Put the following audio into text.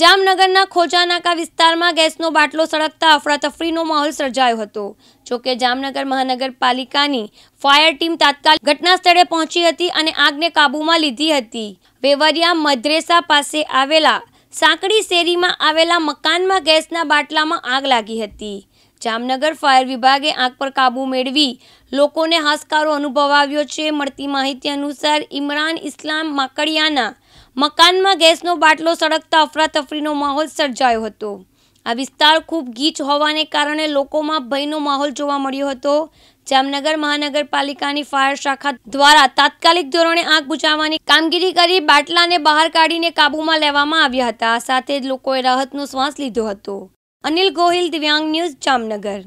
જામનગરના ખોજાનાકા વિસ્તારમાં ગેસનો બાટલો સળગતા અફરાતફરીનો માહોલ સર્જાયો હતો જો કે જામનગર મહાનગરપાલિકાની ફાયર ટીમ તાત્કાલિક ઘટના સ્થળે પહોંચી હતી અને આગને કાબૂમાં લીધી હતી વેવરિયા મદ્રેસા પાસે આવેલા સાંકડી શેરીમાં આવેલા મકાનમાં ગેસના બાટલામાં આગ લાગી હતી જામનગર ફાયર વિભાગે આગ પર કાબૂ મેળવી લોકોને હાશકારો અનુભવાવ્યો છે મળતી માહિતી અનુસાર ઇમરાન ઇસ્લામ માકડિયાના મકાનમાં ગેસનો બાટલો સળગતા અફરાતફરીનો માહોલ સર્જાયો હતો આ વિસ્તાર ખૂબ ગીચ હોવાને કારણે લોકોમાં ભયનો માહોલ જોવા મળ્યો હતો જામનગર મહાનગરપાલિકાની ફાયર શાખા દ્વારા તાત્કાલિક ધોરણે આગ બુઝાવવાની કામગીરી કરી બાટલાને બહાર કાઢીને કાબૂમાં લેવામાં આવ્યા હતા સાથે જ લોકોએ રાહતનો શ્વાસ લીધો હતો અનિલ ગોહિલ દિવ્યાંગ ન્યૂઝ જામનગર